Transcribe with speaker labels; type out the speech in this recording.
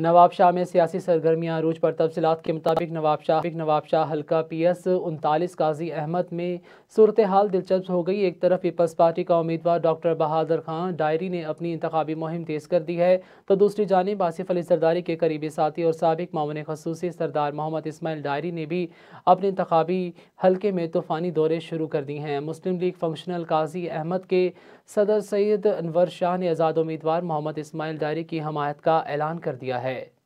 Speaker 1: नवाब शाह में सियासी सरगर्मियां अरूज पर तफसलत के मुताबिक नवाब शाह नवाब शाह हल्का पी एस उनतालीस काजी अहमद में सूरत हाल दिलचस्प हो गई एक तरफ पीपल्स पार्टी का उम्मीदवार डॉक्टर बहादुर खान डायरी ने अपनी इंतबी मुहिम तेज़ कर दी है तो दूसरी जानब आसिफ अली सरदारी के करीबी साथी और सबक मामून खसूसी सरदार मोहम्मद इसमाइल डायरी ने भी अपनी इंतबी हल्के में तूफ़ानी दौरे शुरू कर दिए हैं मुस्लिम लीग फंक्शनल काजी अहमद के सदर सैद अनवर शाह ने आज़ाद उम्मीदवार मोहम्मद इसमाइल डायरी की हमायत का ऐलान कर दिया है